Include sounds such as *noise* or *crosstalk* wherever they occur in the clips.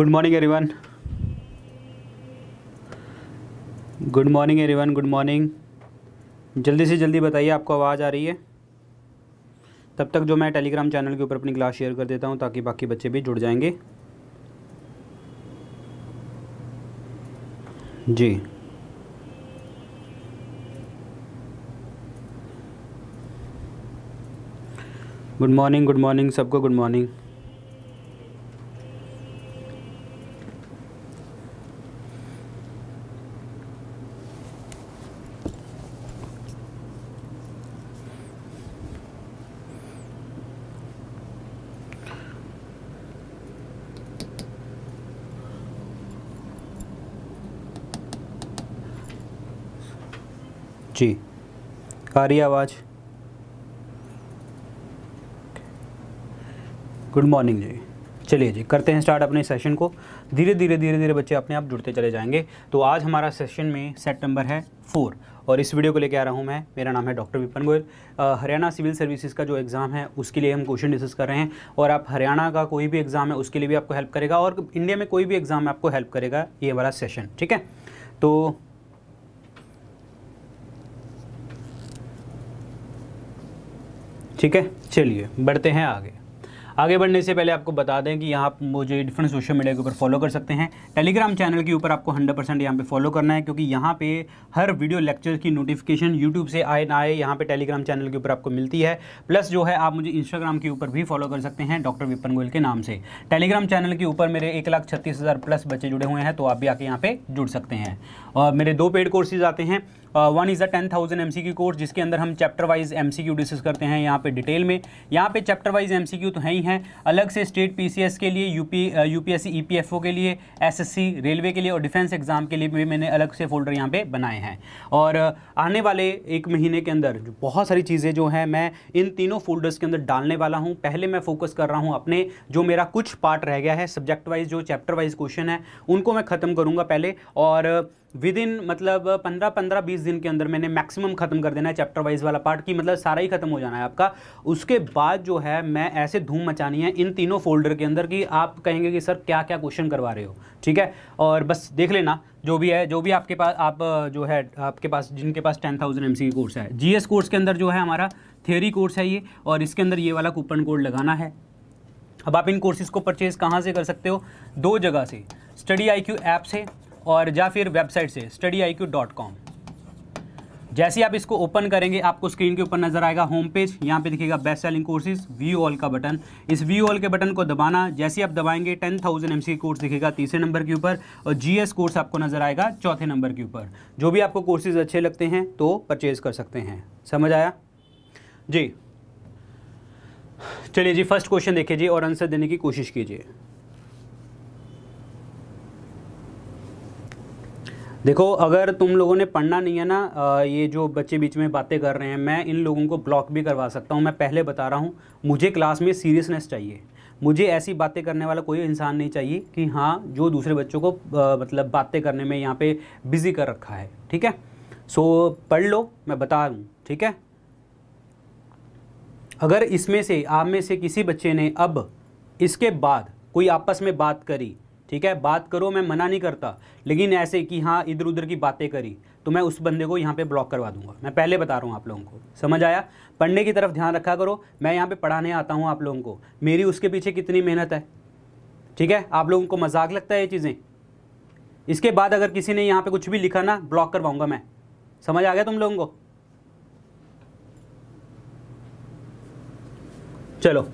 good morning everyone good morning everyone good morning जल्दी से जल्दी बताइए आपको आवाज़ आ रही है तब तक जो मैं टेलीग्राम चैनल के ऊपर अपनी क्लास शेयर कर देता हूँ ताकि बाकी बच्चे भी जुड़ जाएंगे जी गुड मॉर्निंग गुड मॉर्निंग सबको गुड मॉर्निंग जी आ रही आवाज़ गुड मॉर्निंग जी चलिए जी करते हैं स्टार्ट अपने सेशन को धीरे धीरे धीरे धीरे बच्चे अपने आप जुड़ते चले जाएंगे तो आज हमारा सेशन में सेट नंबर है फोर और इस वीडियो को लेकर आ रहा हूं मैं मेरा नाम है doctor Vipan Goyal Haryana civil services का जो एग्ज़ाम है उसके लिए हम क्वेश्चन डिस्कस कर रहे हैं और आप हरियाणा का कोई भी एग्ज़ाम है उसके लिए भी आपको हेल्प करेगा और इंडिया में कोई भी एग्ज़ाम आपको हेल्प करेगा ये हमारा सेशन ठीक है तो ठीक है चलिए बढ़ते हैं आगे आगे बढ़ने से पहले आपको बता दें कि यहाँ आप मुझे डिफरेंट सोशल मीडिया के ऊपर फॉलो कर सकते हैं टेलीग्राम चैनल के ऊपर आपको 100 परसेंट यहाँ पर फॉलो करना है क्योंकि यहाँ पे हर वीडियो लेक्चर की नोटिफिकेशन यूट्यूब से आए ना आए यहाँ पे टेलीग्राम चैनल के ऊपर आपको मिलती है प्लस जो है आप मुझे इंस्टाग्राम के ऊपर भी फॉलो कर सकते हैं डॉक्टर विपन गोयल के नाम से टेलीग्राम चैनल के ऊपर मेरे एक लाख छत्तीस हज़ार प्लस बच्चे जुड़े हुए हैं तो आप भी आके यहाँ पर जुड़ सकते हैं और मेरे दो पेड कोर्सेज आते हैं one is a ten thousand M course जिसके अंदर हम चैप्टर वाइज एम डिस्कस करते हैं यहाँ पे डिटेल में यहाँ पे चैप्टर वाइज एम तो है ही हैं अलग से स्टेट पी के लिए यू पी यू के लिए एस रेलवे के लिए और डिफेंस एग्ज़ाम के लिए भी मैंने अलग से फोल्डर यहाँ पर बनाए हैं और uh, आने वाले एक महीने के अंदर बहुत सारी चीज़ें जो हैं मैं इन तीनों फोल्डर्स के अंदर डालने वाला हूँ पहले मैं फोकस कर रहा हूँ अपने जो मेरा कुछ पार्ट रह गया है सब्जेक्ट वाइज जो चैप्टर वाइज क्वेश्चन है उनको मैं ख़त्म करूँगा पहले और विद इन मतलब पंद्रह पंद्रह बीस दिन के अंदर मैंने मैक्सिमम ख़त्म कर देना है चैप्टर वाइज वाला पार्ट की मतलब सारा ही ख़त्म हो जाना है आपका उसके बाद जो है मैं ऐसे धूम मचानी है इन तीनों फोल्डर के अंदर कि आप कहेंगे कि सर क्या क्या क्वेश्चन करवा रहे हो ठीक है और बस देख लेना जो भी है जो भी आपके पास आप जो है आपके पास जिनके पास टेन थाउजेंड एम कोर्स है जी कोर्स के अंदर जो है हमारा थेरी कोर्स है ये और इसके अंदर ये वाला कूपन कोड लगाना है अब आप इन कोर्सेज़ को परचेज़ कहाँ से कर सकते हो दो जगह से स्टडी आई क्यू ऐप से और या फिर वेबसाइट से Study I Q dot com जैसे आप इसको ओपन करेंगे आपको स्क्रीन के ऊपर नजर आएगा होम पेज यहाँ पे दिखेगा best selling courses view all का बटन इस व्यू ऑल के बटन को दबाना जैसे आप दबाएंगे टेन थाउजेंड एम कोर्स दिखेगा तीसरे नंबर के ऊपर और जीएस कोर्स आपको नजर आएगा चौथे नंबर के ऊपर जो भी आपको कोर्सेज अच्छे लगते हैं तो परचेज कर सकते हैं समझ आया जी चलिए जी फर्स्ट क्वेश्चन देखिए जी और आंसर देने की कोशिश कीजिए देखो अगर तुम लोगों ने पढ़ना नहीं है ना ये जो बच्चे बीच में बातें कर रहे हैं मैं इन लोगों को ब्लॉक भी करवा सकता हूँ मैं पहले बता रहा हूँ मुझे क्लास में सीरियसनेस चाहिए मुझे ऐसी बातें करने वाला कोई इंसान नहीं चाहिए कि हाँ जो दूसरे बच्चों को आ, मतलब बातें करने में यहाँ पे बिज़ी कर रखा है ठीक है सो पढ़ लो मैं बता दूँ ठीक है अगर इसमें से आप में से किसी बच्चे ने अब इसके बाद कोई आपस में बात करी ठीक है बात करो मैं मना नहीं करता लेकिन ऐसे कि हाँ इधर उधर की बातें करी तो मैं उस बंदे को यहाँ पे ब्लॉक करवा दूंगा मैं पहले बता रहा हूँ आप लोगों को समझ आया पढ़ने की तरफ ध्यान रखा करो मैं यहाँ पे पढ़ाने आता हूँ आप लोगों को मेरी उसके पीछे कितनी मेहनत है ठीक है आप लोगों को मजाक लगता है ये चीज़ें इसके बाद अगर किसी ने यहाँ पर कुछ भी लिखा ना ब्लॉक करवाऊंगा मैं समझ आ गया तुम लोगों को चलो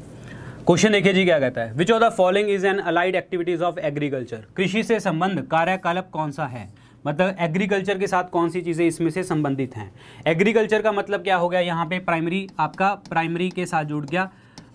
क्वेश्चन देखिए जी क्या कहता है which of the following is an allied activities of agriculture कृषि से संबंध कार्यकलाप कौन सा है मतलब एग्रीकल्चर के साथ कौन सी चीज़ें इसमें से संबंधित हैं एग्रीकल्चर का मतलब क्या हो गया यहाँ पे प्राइमरी आपका प्राइमरी के साथ जुड़ गया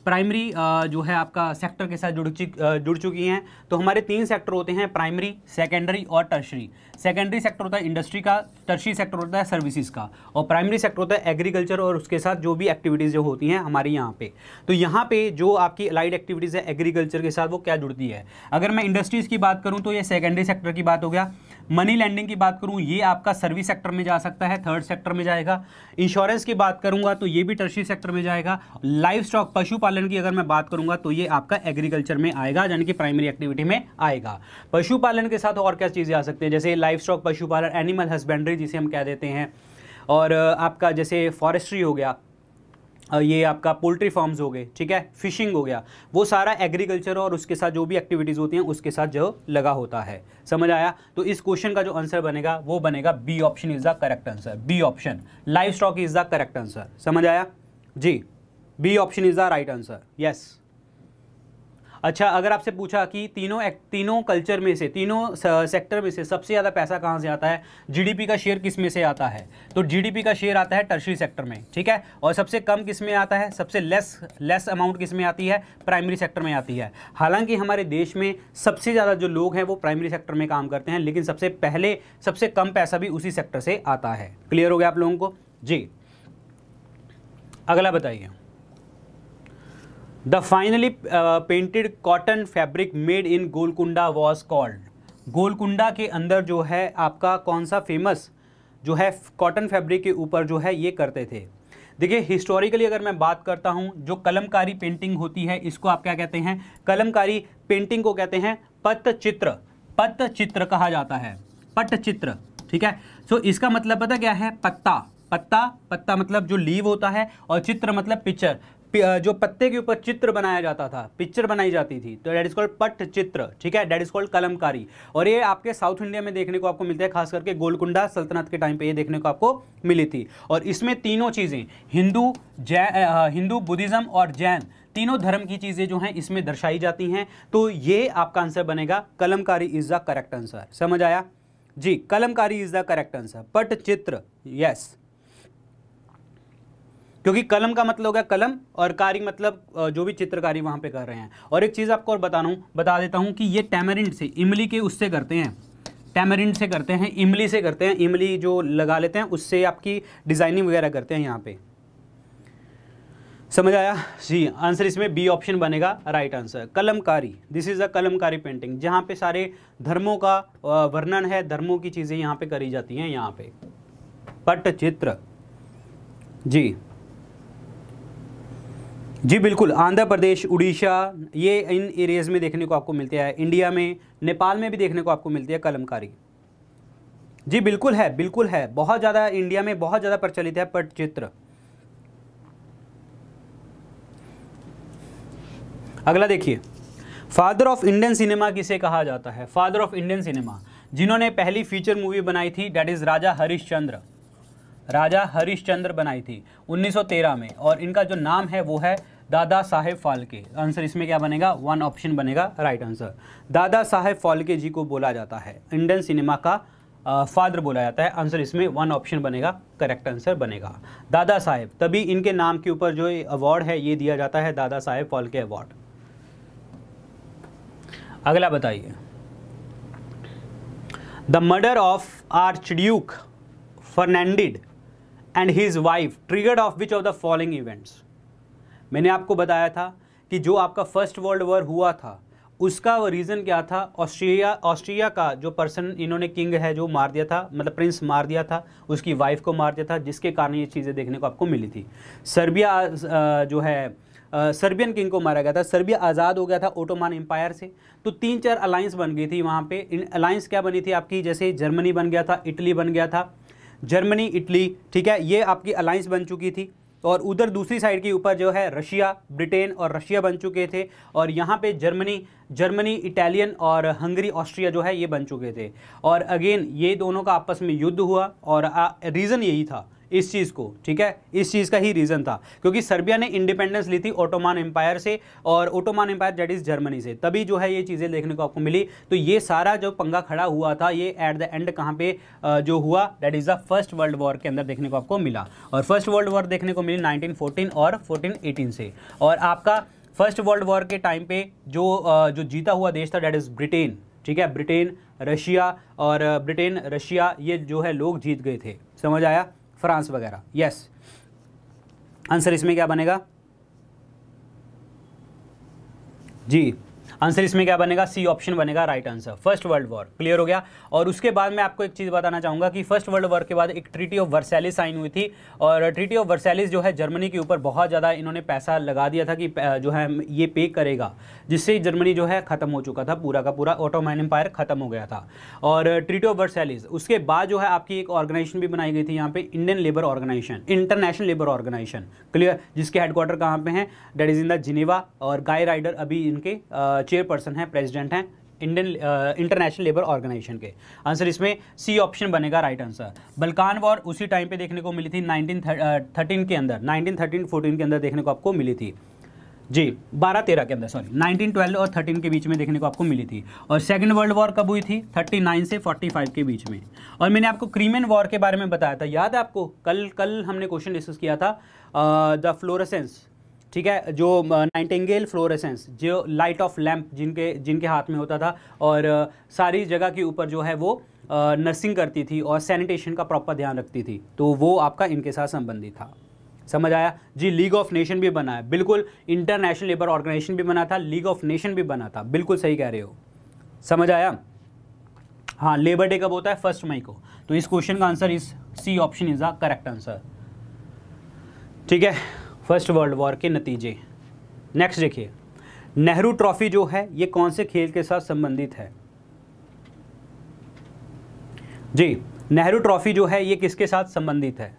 प्राइमरी uh, जो है आपका सेक्टर के साथ जुड़ uh, जुड़ चुकी हैं तो हमारे तीन सेक्टर होते हैं प्राइमरी सेकेंडरी और टर्शरी सेकेंडरी सेक्टर होता है इंडस्ट्री का टर्शरी सेक्टर होता है सर्विसेज का और प्राइमरी सेक्टर होता है एग्रीकल्चर और उसके साथ जो भी एक्टिविटीज़ जो होती हैं हमारे यहाँ पे तो यहाँ पे जो आपकी अलाइड एक्टिविटीज़ है एग्रीकल्चर के साथ वो क्या जुड़ती है अगर मैं इंडस्ट्रीज़ की बात करूँ तो ये सेकेंडरी सेक्टर की बात हो गया मनी लैंडिंग की बात करूँ ये आपका सर्विस सेक्टर में जा सकता है थर्ड सेक्टर में जाएगा इंश्योरेंस की बात करूँगा तो ये भी टर्शरी सेक्टर में जाएगा लाइफ स्टॉक पशुपालन पशुपालन की अगर मैं बात करूंगा तो ये आपका एग्रीकल्चर में आएगा यानी कि प्राइमरी एक्टिविटी में आएगा पशुपालन के साथ और क्या चीज़ें आ सकती हैं जैसे लाइफ स्टॉक पशुपालन एनिमल हस्बेंड्री जिसे हम कह देते हैं और आपका जैसे फॉरेस्ट्री हो गया ये आपका पोल्ट्री फार्म्स हो गए ठीक है फिशिंग हो गया वो सारा एग्रीकल्चर और उसके साथ जो भी एक्टिविटीज़ होती हैं उसके साथ जो लगा होता है समझ आया तो इस क्वेश्चन का जो आंसर बनेगा वो बनेगा B option is the correct answer B option livestock is the correct answer समझ आया जी B option is the right answer yes अच्छा अगर आपसे पूछा कि तीनों एक, तीनों कल्चर में से तीनों सेक्टर में से सबसे ज़्यादा पैसा कहाँ से आता है जीडीपी का शेयर किस में से आता है तो जीडीपी का शेयर आता है टर्शरी सेक्टर में ठीक है और सबसे कम किस में आता है सबसे लेस लेस अमाउंट किस में आती है प्राइमरी सेक्टर में आती है हालांकि हमारे देश में सबसे ज़्यादा जो लोग हैं वो प्राइमरी सेक्टर में काम करते हैं लेकिन सबसे पहले सबसे कम पैसा भी उसी सेक्टर से आता है क्लियर हो गया आप लोगों को जी अगला बताइए the finely painted cotton fabric made in Golconda was called Golconda के अंदर जो है आपका कौन सा फेमस जो है कॉटन फैब्रिक के ऊपर जो है ये करते थे देखिए हिस्टोरिकली अगर मैं बात करता हूँ जो कलमकारी पेंटिंग होती है इसको आप क्या कहते हैं कलमकारी पेंटिंग को कहते हैं पट्टचित्र चित्र कहा जाता है चित्र ठीक है सो so, इसका मतलब पता क्या है पत्ता पत्ता पत्ता मतलब जो लीव होता है और चित्र मतलब पिक्चर जो पत्ते के ऊपर चित्र बनाया जाता था पिक्चर बनाई जाती थी तो डेट इज कॉल्ड पट चित्र ठीक है डेट इज कॉल्ड कलमकारी और ये आपके साउथ इंडिया में देखने को आपको मिलता है खास करके गोलकुंडा सल्तनत के टाइम पे ये देखने को आपको मिली थी और इसमें तीनों चीज़ें हिंदू जैन हिंदू बुद्धिज़्म और जैन तीनों धर्म की चीज़ें जो हैं इसमें दर्शाई जाती हैं तो ये आपका आंसर बनेगा Kalamkari is the correct answer समझ आया जी Kalamkari is the correct answer Patachitra yes क्योंकि कलम का मतलब हो गया कलम और कारी मतलब जो भी चित्रकारी वहां पे कर रहे हैं और एक चीज़ आपको और बताना हूँ बता देता हूं कि ये टैमरिंड से इमली के उससे करते हैं टैमरिंड से करते हैं इमली से करते हैं इमली जो लगा लेते हैं उससे आपकी डिज़ाइनिंग वगैरह करते हैं यहाँ पे समझ आया जी आंसर इसमें बी ऑप्शन बनेगा right answer Kalamkari this is a Kalamkari painting जहाँ पे सारे धर्मों का वर्णन है धर्मों की चीज़ें यहाँ पे करी जाती हैं यहाँ पे चित्र जी जी बिल्कुल आंध्र प्रदेश उड़ीसा ये इन एरियाज़ में देखने को आपको मिलते हैं इंडिया में नेपाल में भी देखने को आपको मिलती है कलमकारी जी बिल्कुल है बिल्कुल है बहुत ज़्यादा इंडिया में बहुत ज़्यादा प्रचलित है पटचित्र अगला देखिए फादर ऑफ इंडियन सिनेमा किसे कहा जाता है फादर ऑफ इंडियन सिनेमा जिन्होंने पहली फीचर मूवी बनाई थी डैट इज़ राजा हरिश्चंद्र राजा हरिश्चंद्र बनाई थी 1913 में और इनका जो नाम है वो है दादा साहेब फालके आंसर इसमें क्या बनेगा वन ऑप्शन बनेगा राइट आंसर दादा साहेब फालके जी को बोला जाता है इंडियन सिनेमा का फादर बोला जाता है आंसर इसमें वन ऑप्शन बनेगा करेक्ट आंसर बनेगा दादा साहेब तभी इनके नाम के ऊपर जो अवार्ड है ये दिया जाता है दादा साहेब फालके अवार्ड अगला बताइए the murder of archduke Ferdinand and his wife triggered off which of the following events मैंने आपको बताया था कि जो आपका फर्स्ट वर्ल्ड वॉर हुआ था उसका रीज़न क्या था ऑस्ट्रिया ऑस्ट्रिया का जो पर्सन इन्होंने किंग है जो मार दिया था मतलब प्रिंस मार दिया था उसकी वाइफ को मार दिया था जिसके कारण ये चीज़ें देखने को आपको मिली थी सर्बिया जो है सर्बियन किंग को मारा गया था सर्बिया आज़ाद हो गया था ओटोमान एम्पायर से तो तीन चार अलायंस बन गई थी वहाँ पर इन अलायंस क्या बनी थी आपकी जैसे जर्मनी बन गया था इटली बन गया था जर्मनी इटली ठीक है ये आपकी अलायंस बन चुकी थी और उधर दूसरी साइड के ऊपर जो है रशिया ब्रिटेन और रशिया बन चुके थे और यहाँ पे जर्मनी जर्मनी इटालियन और हंगरी ऑस्ट्रिया जो है ये बन चुके थे और अगेन ये दोनों का आपस में युद्ध हुआ और रीज़न यही था इस चीज़ को ठीक है इस चीज़ का ही रीज़न था क्योंकि सर्बिया ने इंडिपेंडेंस ली थी ओटोमान एम्पायर से और Ottoman empire that is Germany से तभी जो है ये चीज़ें देखने को आपको मिली तो ये सारा जो पंगा खड़ा हुआ था ये एट द एंड कहाँ पे जो हुआ that is the first world war के अंदर देखने को आपको मिला और फर्स्ट वर्ल्ड वॉर देखने को मिली नाइनटीन और फोर्टीन से और आपका फर्स्ट वर्ल्ड वॉर के टाइम पे जो जो जीता हुआ देश था डेट इज़ ब्रिटेन ठीक है ब्रिटेन रशिया और ब्रिटेन रशिया ये जो है लोग जीत गए थे समझ आया फ्रांस वगैरह यस आंसर इसमें क्या बनेगा जी आंसर इसमें क्या बनेगा सी ऑप्शन बनेगा right answer first world war clear हो गया और उसके बाद मैं आपको एक चीज़ बताना चाहूंगा कि फर्स्ट वर्ल्ड वॉर के बाद एक ट्रीटी ऑफ वर्सैलिस साइन हुई थी और ट्रीटी ऑफ वर्सैलिस जो है जर्मनी के ऊपर बहुत ज़्यादा इन्होंने पैसा लगा दिया था कि जो है ये पे करेगा जिससे जर्मनी जो है ख़त्म हो चुका था पूरा का पूरा ऑटोमैन एम्पायर ख़त्म हो गया था और ट्रीटी ऑफ वर्सैलिस उसके बाद जो है आपकी एक ऑर्गेनाइजेशन भी बनाई गई थी यहाँ पे Indian labour organisation international labour organisation clear जिसके हेडक्वार्टर कहाँ पे हैं that is in the Geneva और गाय राइडर अभी इनके चेयरपर्सन हैं प्रेसिडेंट हैं इंडियन इंटरनेशनल लेबर ऑर्गेनाइजेशन के आंसर इसमें सी ऑप्शन बनेगा राइट आंसर बलकान वॉर उसी टाइम पे देखने को मिली थी 1913 के अंदर 1913-14 के अंदर देखने को आपको मिली थी जी 12-13 के अंदर सॉरी 1912 और 13 के बीच में देखने को आपको मिली थी और सेकेंड वर्ल्ड वॉर कब हुई थी 39 से 45 के बीच में और मैंने आपको क्रीमियन वॉर के बारे में बताया था याद है आपको कल कल हमने क्वेश्चन डिस्कस किया था द फ्लोरसेंस ठीक है जो नाइटेंगेल फ्लोरेसेंस जो लाइट ऑफ लैम्प जिनके जिनके हाथ में होता था और सारी जगह के ऊपर जो है वो नर्सिंग करती थी और सैनिटेशन का प्रॉपर ध्यान रखती थी तो वो आपका इनके साथ संबंधित था समझ आया जी लीग ऑफ नेशन भी बना है बिल्कुल इंटरनेशनल लेबर ऑर्गेनाइजेशन भी बना था लीग ऑफ नेशन भी बना था बिल्कुल सही कह रहे हो समझ आया हाँ लेबर डे कब होता है फर्स्ट मई को तो इस क्वेश्चन का आंसर इस C option is the correct answer ठीक है फर्स्ट वर्ल्ड वॉर के नतीजे नेक्स्ट देखिए नेहरू ट्रॉफी जो है ये कौन से खेल के साथ संबंधित है जी नेहरू ट्रॉफी जो है ये किसके साथ संबंधित है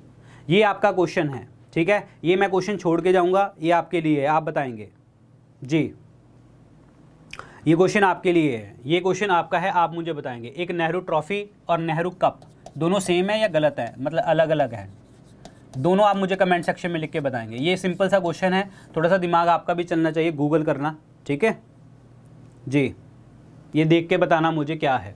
ये आपका क्वेश्चन है ठीक है ये मैं क्वेश्चन छोड़ के जाऊंगा ये आपके लिए है आप बताएंगे जी ये क्वेश्चन आपके लिए है ये क्वेश्चन आपका है आप मुझे बताएंगे एक नेहरू ट्रॉफी और नेहरू कप दोनों सेम है या गलत है मतलब अलग अलग है दोनों आप मुझे कमेंट सेक्शन में लिख के बताएंगे ये सिंपल सा क्वेश्चन है थोड़ा सा दिमाग आपका भी चलना चाहिए गूगल करना ठीक है जी ये देख के बताना मुझे क्या है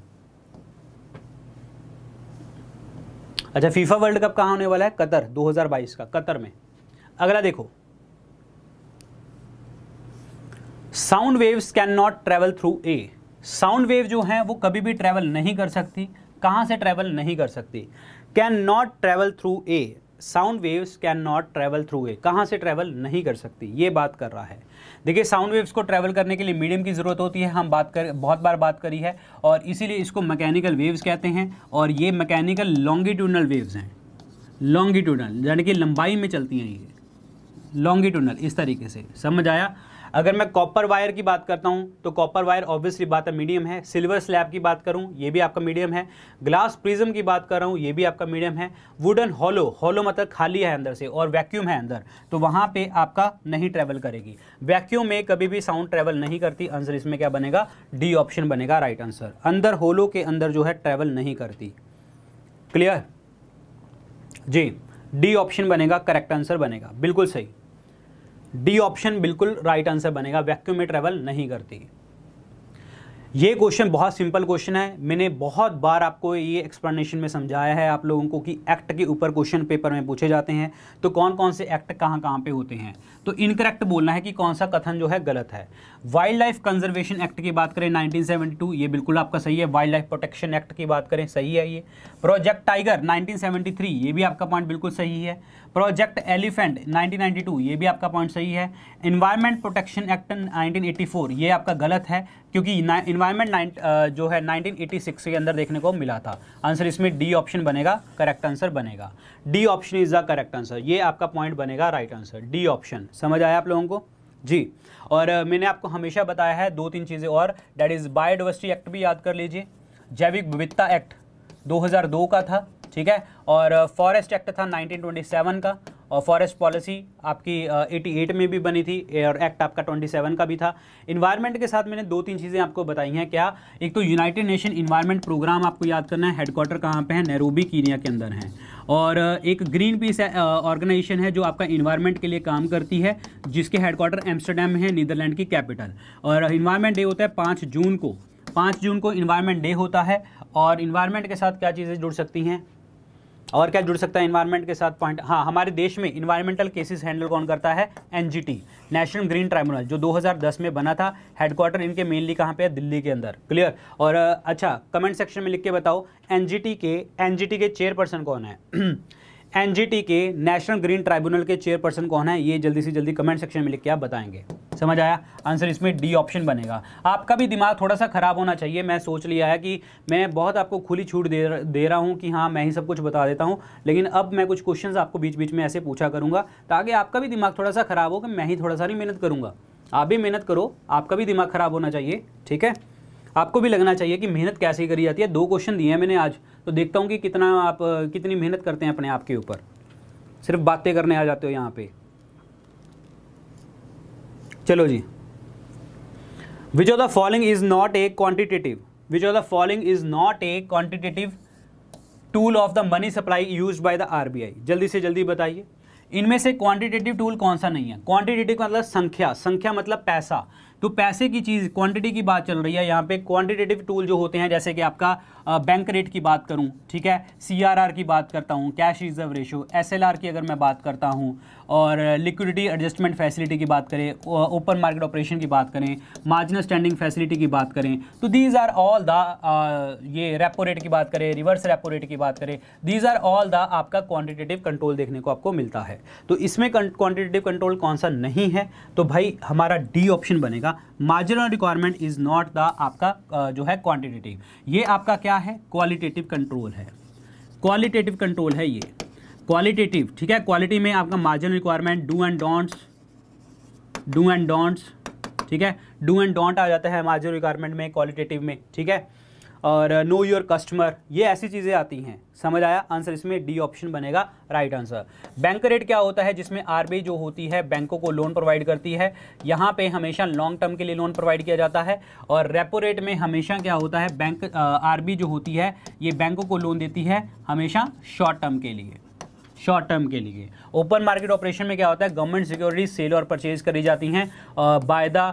अच्छा फीफा वर्ल्ड कप कहाँ होने वाला है कतर 2022 का कतर में अगला देखो sound waves can not travel through a sound wave जो है वो कभी भी ट्रेवल नहीं कर सकती कहाँ से ट्रेवल नहीं कर सकती can not travel through a sound waves can not travel through a कहाँ से ट्रैवल नहीं कर सकती ये बात कर रहा है देखिए साउंड वेव्स को ट्रैवल करने के लिए मीडियम की ज़रूरत होती है हम बात कर बहुत बार बात करी है और इसीलिए इसको मैकेनिकल वेव्स कहते हैं और ये मैकेनिकल लॉन्गिट्यूडनल वेव्स हैं लॉन्गिट्यूडनल यानी कि लंबाई में चलती हैं ये लॉन्गिट्यूडनल इस तरीके से समझ आया अगर मैं कॉपर वायर की बात करता हूँ तो कॉपर वायर ऑब्वियसली बात है मीडियम है सिल्वर स्लैब की बात करूँ ये भी आपका मीडियम है ग्लास प्रिज्म की बात कर रहा हूँ ये भी आपका मीडियम है वुडन हॉलो हॉलो मतलब खाली है अंदर से और वैक्यूम है अंदर तो वहाँ पर आपका नहीं ट्रैवल करेगी वैक्यूम में कभी भी साउंड ट्रैवल नहीं करती आंसर इसमें क्या बनेगा डी ऑप्शन बनेगा राइट आंसर अंदर होलो के अंदर जो है ट्रैवल नहीं करती क्लियर जी डी ऑप्शन बनेगा करेक्ट आंसर बनेगा बिल्कुल सही डी ऑप्शन बिल्कुल राइट आंसर बनेगा वैक्यूम में ट्रेवल नहीं करती ये क्वेश्चन बहुत सिंपल क्वेश्चन है मैंने बहुत बार आपको ये एक्सप्लेनेशन में समझाया है आप लोगों को कि एक्ट के ऊपर क्वेश्चन पेपर में पूछे जाते हैं तो कौन कौन से एक्ट कहाँ कहाँ पे होते हैं तो इनकरेक्ट बोलना है कि कौन सा कथन जो है गलत है वाइल्ड लाइफ कंजर्वेशन एक्ट की बात करें नाइनटीन ये बिल्कुल आपका सही है वाइल्ड लाइफ प्रोटेक्शन एक्ट की बात करें सही है ये प्रोजेक्ट टाइगर नाइनटीन ये भी आपका पॉइंट बिल्कुल सही है प्रोजेक्ट एलिफेंट 1992 ये भी आपका पॉइंट सही है इन्वायरमेंट प्रोटेक्शन एक्ट 1984 ये आपका गलत है क्योंकि इन्वायरमेंट जो है 1986 के अंदर देखने को मिला था आंसर इसमें डी ऑप्शन बनेगा करेक्ट आंसर बनेगा D option is the correct answer ये आपका पॉइंट बनेगा राइट आंसर डी ऑप्शन समझ आया आप लोगों को जी और मैंने आपको हमेशा बताया है दो तीन चीज़ें और डैट इज़ बायोडिवर्सिटी एक्ट भी याद कर लीजिए जैविक विविधता एक्ट 2002 का था ठीक है और फॉरेस्ट uh, एक्ट था 1927 का और फॉरेस्ट पॉलिसी आपकी 88 uh, में भी बनी थी और एक्ट आपका 27 का भी था इन्वायरमेंट के साथ मैंने दो तीन चीज़ें आपको बताई हैं क्या एक तो यूनाइटेड नेशन इन्वायरमेंट प्रोग्राम आपको याद करना है हेडक्वार्टर कहाँ पे है नैरोबी कीनिया के अंदर है और uh, एक ग्रीन पीस ऑर्गेनाइजेशन है जो आपका इन्वायरमेंट के लिए काम करती है जिसके हेडक्वार्टर एम्स्टरडेम में है नीदरलैंड की कैपिटल और इन्वायरमेंट डे होता है पाँच जून को पाँच जून को इन्वायरमेंट डे होता है और इन्वायरमेंट के साथ क्या चीज़ें जुड़ सकती हैं और क्या जुड़ सकता है इन्वायरमेंट के साथ पॉइंट हाँ हमारे देश में इन्वायरमेंटल केसेस हैंडल कौन करता है एनजीटी नेशनल ग्रीन ट्राइब्यूनल जो 2010 में बना था हेडक्वार्टर इनके मेनली कहाँ पे है दिल्ली के अंदर क्लियर और अच्छा कमेंट सेक्शन में लिख के बताओ एनजीटी के एनजीटी के चेयरपर्सन कौन है एनजीटी *clears throat* के नेशनल ग्रीन ट्राइब्यूनल के चेयरपर्सन कौन है ये जल्दी से जल्दी कमेंट सेक्शन में लिख के आप बताएंगे समझ आया आंसर इसमें डी ऑप्शन बनेगा आपका भी दिमाग थोड़ा सा ख़राब होना चाहिए मैं सोच लिया है कि मैं बहुत आपको खुली छूट दे दे रहा हूँ कि हाँ मैं ही सब कुछ बता देता हूँ लेकिन अब मैं कुछ क्वेश्चन आपको बीच बीच में ऐसे पूछा करूँगा ताकि आपका भी दिमाग थोड़ा सा ख़राब हो कि मैं ही थोड़ा सारी मेहनत करूँगा आप भी मेहनत करो आपका भी दिमाग ख़राब होना चाहिए ठीक है आपको भी लगना चाहिए कि मेहनत कैसे करी जाती है दो क्वेश्चन दिए हैं मैंने आज तो देखता हूँ कि कितना आप कितनी मेहनत करते हैं अपने आप के ऊपर सिर्फ बातें करने आ जाते हो यहाँ पे चलो जी which of the following is not a quantitative which of the following is not a quantitative tool of the money supply use by the RBI जल्दी से जल्दी बताइए इनमें से क्वांटिटेटिव टूल कौन सा नहीं है क्वांटिटेटिव मतलब संख्या संख्या मतलब पैसा तो पैसे की चीज़ क्वांटिटी की बात चल रही है यहाँ पे क्वांटिटेटिव टूल जो होते हैं जैसे कि आपका बैंक रेट की बात करूँ ठीक है सीआरआर की बात करता हूँ कैश रिजर्व रेशो एसएलआर की अगर मैं बात करता हूँ और लिक्विडिटी एडजस्टमेंट फैसिलिटी की बात करें ओपन मार्केट ऑपरेशन की बात करें मार्जिनल स्टैंडिंग फैसिलिटी की बात करें तो दीज आर ऑल द ये रेपो रेट की बात करें रिवर्स रेपो रेट की बात करें दीज आर ऑल द आपका क्वान्टिटेटिव कंट्रोल देखने को आपको मिलता है तो इसमें क्वान्टिटेटिव कंट्रोल कौन सा नहीं है तो भाई हमारा डी ऑप्शन बनेगा marginal requirement is not the आपका जो है क्वान्टिटेटिव ये आपका क्या क्या है क्वालिटेटिव कंट्रोल है क्वालिटेटिव कंट्रोल है ये क्वालिटेटिव ठीक है क्वालिटी में आपका margin requirement do and don'ts do and don'ts ठीक है डू एंड डोंट आ जाता है मार्जिन रिक्वायरमेंट में क्वालिटेटिव में ठीक है और नो योर कस्टमर ये ऐसी चीज़ें आती हैं समझ आया आंसर इसमें डी ऑप्शन बनेगा राइट आंसर बैंक रेट क्या होता है जिसमें आर जो होती है बैंकों को लोन प्रोवाइड करती है यहाँ पे हमेशा लॉन्ग टर्म के लिए लोन प्रोवाइड किया जाता है और रेपो रेट में हमेशा क्या होता है बैंक आर uh, जो होती है ये बैंकों को लोन देती है हमेशा शॉर्ट टर्म के लिए शॉर्ट टर्म के लिए ओपन मार्केट ऑपरेशन में क्या होता है गवर्नमेंट सिक्योरिटी सेल और परचेज करी जाती हैं by the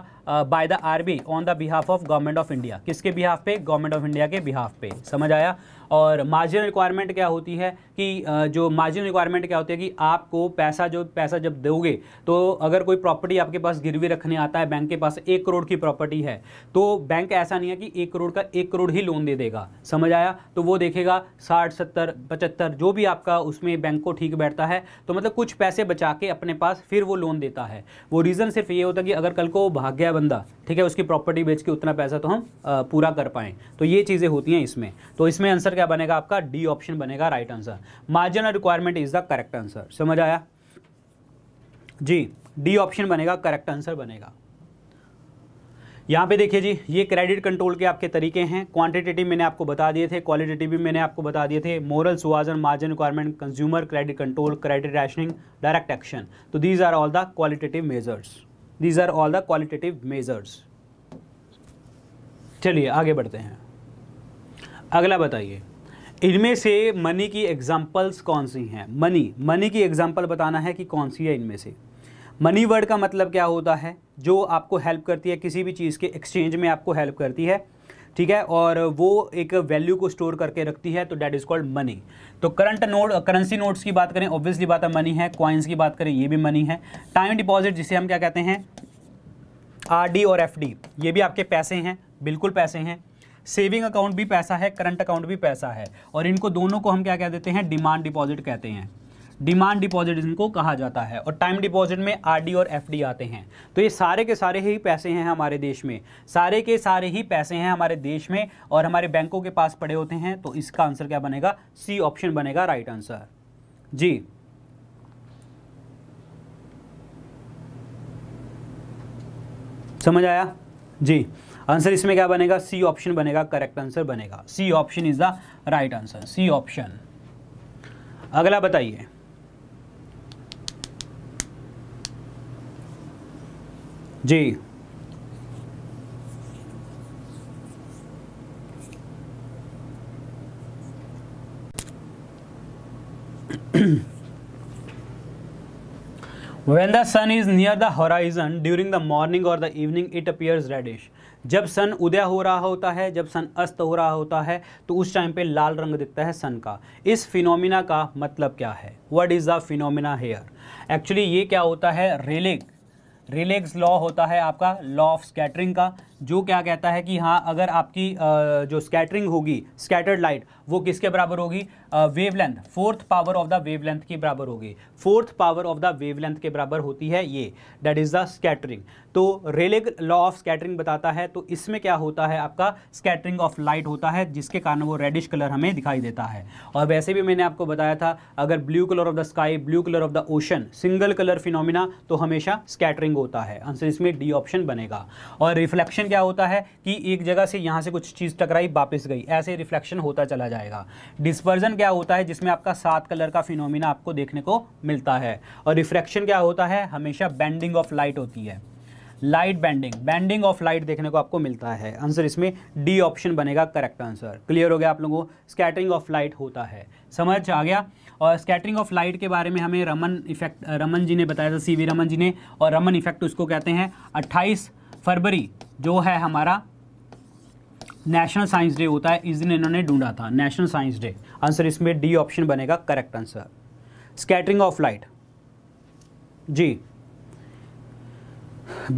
by the RBI on the behalf of government of India किसके बिहाफ पे गवर्नमेंट ऑफ इंडिया के बिहाफ पे समझ आया और मार्जिन रिक्वायरमेंट क्या होती है कि जो मार्जिन रिक्वायरमेंट क्या होती है कि आपको पैसा जो पैसा जब दोगे तो अगर कोई प्रॉपर्टी आपके पास गिरवी रखने आता है बैंक के पास एक करोड़ की प्रॉपर्टी है तो बैंक ऐसा नहीं है कि एक करोड़ का एक करोड़ ही लोन दे देगा समझ आया तो वो देखेगा साठ सत्तर पचहत्तर जो भी आपका उसमें बैंक को ठीक बैठता है तो मतलब कुछ पैसे बचा के अपने पास फिर वो लोन देता है वो रीज़न सिर्फ ये होता है कि अगर कल को भाग गया बंदा ठीक है उसकी प्रॉपर्टी बेच के उतना पैसा तो हम पूरा कर पाएँ तो ये चीज़ें होती हैं इसमें तो इसमें आंसर क्या बनेगा आपका डी ऑप्शन बनेगा right answer marginal requirement is the correct answer समझ आया जी डी ऑप्शन बनेगा करेक्ट आंसर बनेगा यहाँ पे देखिए जी ये क्रेडिट कंट्रोल के आपके तरीके हैं क्वांटिटेटिव मैंने आपको बता दिए थे क्वालिटेटिव भी मैंने आपको बता दिए थे moral suasion margin requirement consumer credit control credit rationing direct action तो these are all the qualitative measures these are all the qualitative measures चलिए आगे बढ़ते हैं अगला बताइए इनमें से मनी की एग्जाम्पल्स कौन सी हैं मनी मनी की एग्जाम्पल बताना है कि कौन सी है इनमें से मनी वर्ड का मतलब क्या होता है जो आपको हेल्प करती है किसी भी चीज़ के एक्सचेंज में आपको हेल्प करती है ठीक है और वो एक वैल्यू को स्टोर करके रखती है तो डैट इज़ कॉल्ड मनी तो करंट नोट करेंसी नोट्स की बात करें ऑब्वियसली बात है मनी है कॉइन्स की बात करें ये भी मनी है टाइम डिपॉजिट जिसे हम क्या कहते हैं आर और एफ ये भी आपके पैसे हैं बिल्कुल पैसे हैं सेविंग अकाउंट भी पैसा है करंट अकाउंट भी पैसा है और इनको दोनों को हम क्या कह देते हैं डिमांड डिपॉजिट कहते हैं डिमांड डिपॉजिट इनको कहा जाता है और टाइम डिपॉजिट में आरडी और एफडी आते हैं तो ये सारे के सारे ही पैसे हैं हमारे देश में सारे के सारे ही पैसे हैं हमारे देश में और हमारे बैंकों के पास पड़े होते हैं तो इसका आंसर क्या बनेगा सी ऑप्शन बनेगा राइट आंसर जी समझ आया जी आंसर इसमें क्या बनेगा सी ऑप्शन बनेगा करेक्ट आंसर बनेगा C option is the right answer C option अगला बताइए जी when the sun is near the horizon during the morning or the evening it appears reddish जब सन उदय हो रहा होता है जब सन अस्त हो रहा होता है तो उस टाइम पे लाल रंग दिखता है सन का इस फिनोमिना का मतलब क्या है what is the phenomena here actually ये क्या होता है रेलेग रिलेक्स लॉ होता है आपका लॉ ऑफ स्कैटरिंग का जो क्या कहता है कि हाँ अगर आपकी जो स्कैटरिंग होगी स्कैटर्ड लाइट वो किसके बराबर होगी wavelength fourth power of the wavelength के बराबर होगी fourth power of the wavelength के बराबर होती है ये दैट इज़ द स्कैटरिंग तो रेलेग लॉ ऑफ स्कैटरिंग बताता है तो इसमें क्या होता है आपका स्कैटरिंग ऑफ लाइट होता है जिसके कारण वो रेडिश कलर हमें दिखाई देता है और वैसे भी मैंने आपको बताया था अगर blue colour of the sky blue colour of the ocean single colour phenomena तो हमेशा स्कैटरिंग होता है आंसर इसमें डी ऑप्शन बनेगा और रिफ्लेक्शन रिफ्लेक्शन क्या होता है कि एक जगह से यहाँ से कुछ चीज़ टकराई वापस गई ऐसे रिफ्लेक्शन होता चला जाएगा डिस्पर्जन क्या होता है जिसमें आपका सात कलर का फिनोमिना आपको देखने को मिलता है और रिफ्रैक्शन क्या होता है हमेशा बैंडिंग ऑफ लाइट होती है light bending bending of light देखने को आपको मिलता है आंसर इसमें डी ऑप्शन बनेगा करेक्ट आंसर क्लियर हो गया आप लोगों को स्कैटरिंग ऑफ लाइट होता है समझ आ गया और स्कैटरिंग ऑफ लाइट के बारे में हमें रमन इफेक्ट रमन जी ने बताया था सीवी रमन जी ने और रमन इफेक्ट उसको कहते हैं अट्ठाईस फरवरी जो है हमारा नेशनल साइंस डे होता है इस दिन इन्होंने ढूंढा था नेशनल साइंस डे आंसर इसमें डी ऑप्शन बनेगा correct answer scattering of light जी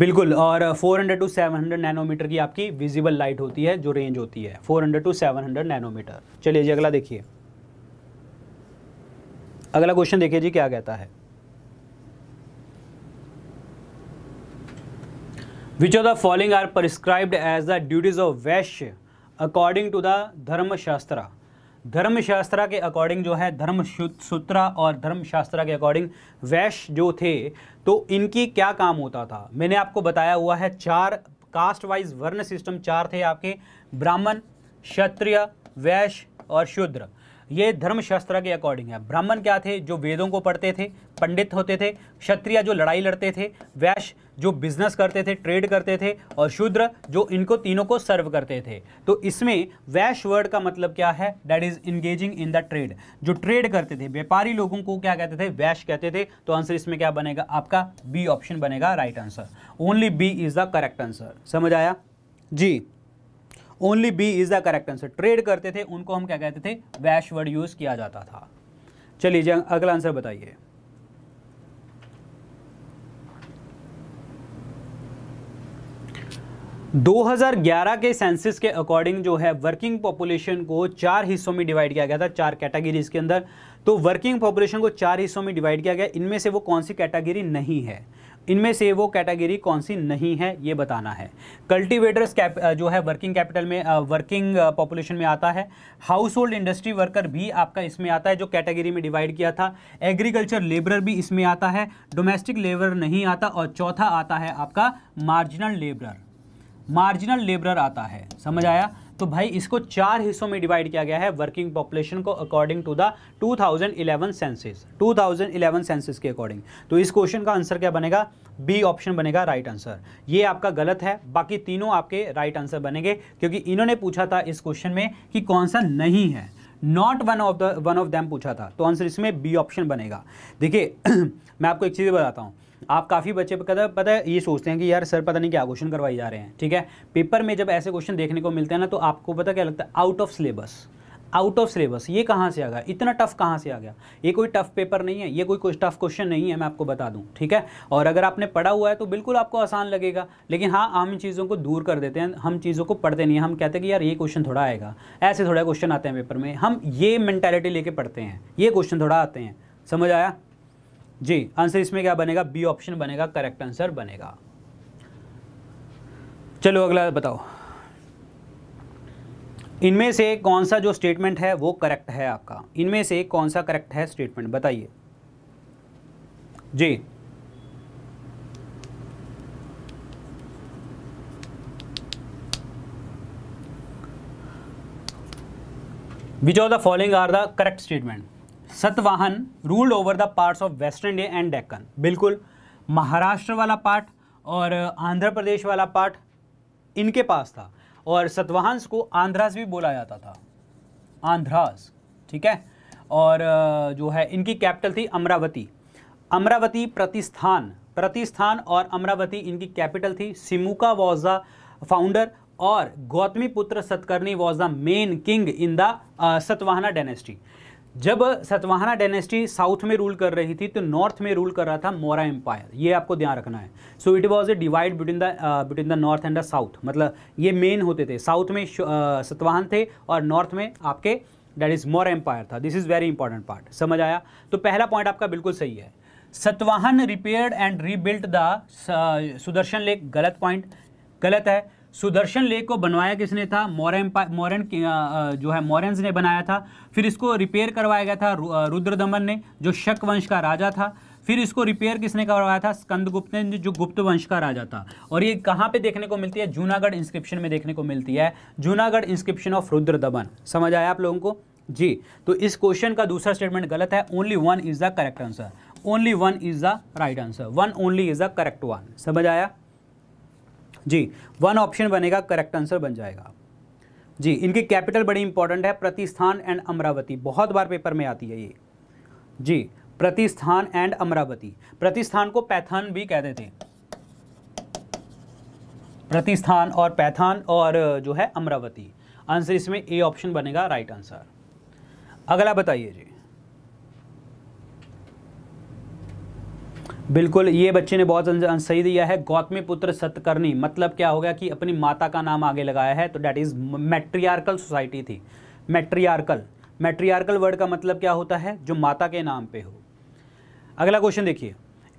बिल्कुल और 400 टू 700 नैनोमीटर की आपकी विजिबल लाइट होती है जो रेंज होती है 400 टू 700 नैनोमीटर चलिए जी अगला देखिए अगला क्वेश्चन देखिए जी क्या कहता है which of the following are prescribed as the duties of Vaishya according to the Dharmashastra Dharmashastra के अकॉर्डिंग जो है धर्म सूत्रा और धर्मशास्त्रा के अकॉर्डिंग वैश्य जो थे तो इनकी क्या काम होता था मैंने आपको बताया हुआ है चार कास्ट वाइज वर्ण सिस्टम चार थे आपके ब्राह्मण क्षत्रिय वैश्य और शूद्र ये धर्मशास्त्र के अकॉर्डिंग है ब्राह्मण क्या थे जो वेदों को पढ़ते थे पंडित होते थे क्षत्रिय जो लड़ाई लड़ते थे वैश्य जो बिजनेस करते थे ट्रेड करते थे और शूद्र जो इनको तीनों को सर्व करते थे तो इसमें वैश वर्ड का मतलब क्या है that is engaging in the trade जो ट्रेड करते थे व्यापारी लोगों को क्या कहते थे वैश कहते थे तो आंसर इसमें क्या बनेगा आपका बी ऑप्शन बनेगा right answer only B is the correct answer समझ आया जी only B is the correct answer trade करते थे उनको हम क्या कहते थे वैश वर्ड यूज किया जाता था चलिए अगला आंसर बताइए 2011 के सेंसिस के अकॉर्डिंग जो है वर्किंग पॉपुलेशन को चार हिस्सों में डिवाइड किया गया था चार कैटेगरीज के अंदर तो वर्किंग पॉपुलेशन को चार हिस्सों में डिवाइड किया गया इनमें से वो कौन सी कैटेगरी नहीं है इनमें से वो कैटेगरी कौन सी नहीं है ये बताना है कल्टीवेटर्स कैप जो है वर्किंग कैपिटल में वर्किंग पॉपुलेशन में आता है हाउस होल्ड इंडस्ट्री वर्कर भी आपका इसमें आता है जो कैटेगरी में डिवाइड किया था एग्रीकल्चर लेबरर भी इसमें आता है डोमेस्टिक लेबर नहीं आता और चौथा आता है आपका मार्जिनल लेबरर मार्जिनल लेबरर आता है समझ आया तो भाई इसको चार हिस्सों में डिवाइड किया गया है वर्किंग पॉपुलेशन को according to the 2011 census 2011 census के अकॉर्डिंग तो इस क्वेश्चन का आंसर क्या बनेगा बी ऑप्शन बनेगा राइट right आंसर ये आपका गलत है बाकी तीनों आपके राइट right आंसर बनेंगे क्योंकि इन्होंने पूछा था इस क्वेश्चन में कि कौन सा नहीं है not one of the one of them पूछा था तो आंसर इसमें बी ऑप्शन बनेगा देखिए *clears throat* मैं आपको एक चीज़ बताता हूँ आप काफ़ी बच्चे पता पता है ये सोचते हैं कि यार सर पता नहीं क्या क्वेश्चन करवाए जा रहे हैं ठीक है पेपर में जब ऐसे क्वेश्चन देखने को मिलते हैं ना तो आपको पता क्या लगता है out of syllabus out of syllabus ये कहाँ से आ गया इतना टफ कहाँ से आ गया ये कोई टफ पेपर नहीं है ये कोई कोई टफ क्वेश्चन नहीं है मैं आपको बता दूँ ठीक है और अगर आपने पढ़ा हुआ है तो बिल्कुल आपको आसान लगेगा लेकिन हाँ हम इन चीज़ों को दूर कर देते हैं हम चीज़ों को पढ़ते नहीं हम कहते हैं कि यार ये क्वेश्चन थोड़ा आएगा ऐसे थोड़ा क्वेश्चन आते हैं पेपर में हम ये मैंटेलिटी लेके पढ़ते हैं ये क्वेश्चन थोड़ा आते हैं समझ आया जी आंसर इसमें क्या बनेगा बी ऑप्शन बनेगा करेक्ट आंसर बनेगा चलो अगला बताओ इनमें से कौन सा जो स्टेटमेंट है वो करेक्ट है आपका इनमें से कौन सा करेक्ट है स्टेटमेंट बताइए जी which of the following are the correct statement Satavahana ruled over the parts of west India and Deccan बिल्कुल महाराष्ट्र वाला पार्ट और आंध्र प्रदेश वाला पार्ट इनके पास था और सतवाहंस को आंध्रास भी बोला जाता था आंध्रास ठीक है और जो है इनकी कैपिटल थी अमरावती अमरावती प्रतिस्थान प्रतिस्थान और अमरावती इनकी कैपिटल थी सिमुका वॉज द फाउंडर और Gautamiputra Satakarni was the main king in the Satavahana dynasty जब सतवाहना डायनेस्टी साउथ में रूल कर रही थी तो नॉर्थ में रूल कर रहा था मौरा एम्पायर ये आपको ध्यान रखना है so it was a divide between the between the north and the south मतलब ये मेन होते थे साउथ में uh, सतवाहन थे और नॉर्थ में आपके डेट इज़ मौरा एम्पायर था this is very important part समझ आया तो पहला पॉइंट आपका बिल्कुल सही है Satavahana repair and rebuilt the Sudarshan lake गलत पॉइंट गलत है सुदर्शन लेक को बनवाया किसने था मौर्य मोरन जो है मौर्यंस ने बनाया था फिर इसको रिपेयर करवाया गया था रुद्रदमन ने जो शक वंश का राजा था फिर इसको रिपेयर किसने करवाया था स्कंदगुप्त ने जो गुप्त वंश का राजा था और ये कहाँ पे देखने को मिलती है जूनागढ़ इंस्क्रिप्शन में देखने को मिलती है जूनागढ़ इंस्क्रिप्शन ऑफ रुद्र दमन समझ आया आप लोगों को जी तो इस क्वेश्चन का दूसरा स्टेटमेंट गलत है only one is the correct answer only one is the right answer one only is the correct one समझ आया जी वन ऑप्शन बनेगा करेक्ट आंसर बन जाएगा जी इनकी कैपिटल बड़ी इंपॉर्टेंट है प्रतिस्थान एंड अमरावती बहुत बार पेपर में आती है ये जी प्रतिस्थान एंड अमरावती प्रतिस्थान को पैथान भी कह देते हैं प्रतिस्थान और पैथान और जो है अमरावती आंसर इसमें ए ऑप्शन बनेगा राइट आंसर अगला बताइए जी बिल्कुल ये बच्चे ने बहुत सही दिया है गौतमी पुत्र सतकर्णी मतलब क्या हो गया कि अपनी माता का नाम आगे लगाया है तो डैट इज़ मेट्रियार्कल सोसाइटी थी मेट्रियार्कल मेट्रियार्कल वर्ड का मतलब क्या होता है जो माता के नाम पे हो अगला क्वेश्चन देखिए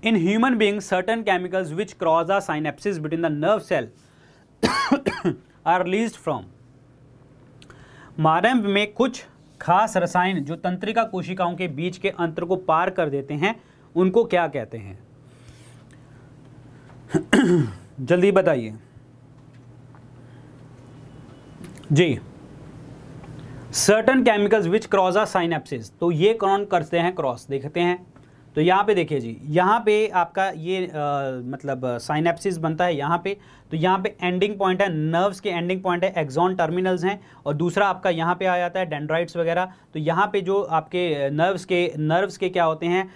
in human being certain chemicals which cross the synapsis between the nerve cell are release from मानव में कुछ खास रसायन जो तंत्रिका कोशिकाओं के बीच के अंतर को पार कर देते हैं उनको क्या कहते हैं *clears throat* जल्दी बताइए जी certain chemicals which cross are synapsis तो ये कौन करते हैं क्रॉस देखते हैं तो यहाँ पे देखिए जी यहाँ पे आपका ये आ, मतलब साइनेप्सिस बनता है यहाँ पे तो यहाँ पे एंडिंग पॉइंट है नर्व्स के एंडिंग पॉइंट है एक्जॉन टर्मिनल्स हैं और दूसरा आपका यहाँ पे आ जाता है डेंड्राइट्स वगैरह तो यहाँ पे जो आपके नर्व्स के नर्व्स के क्या होते हैं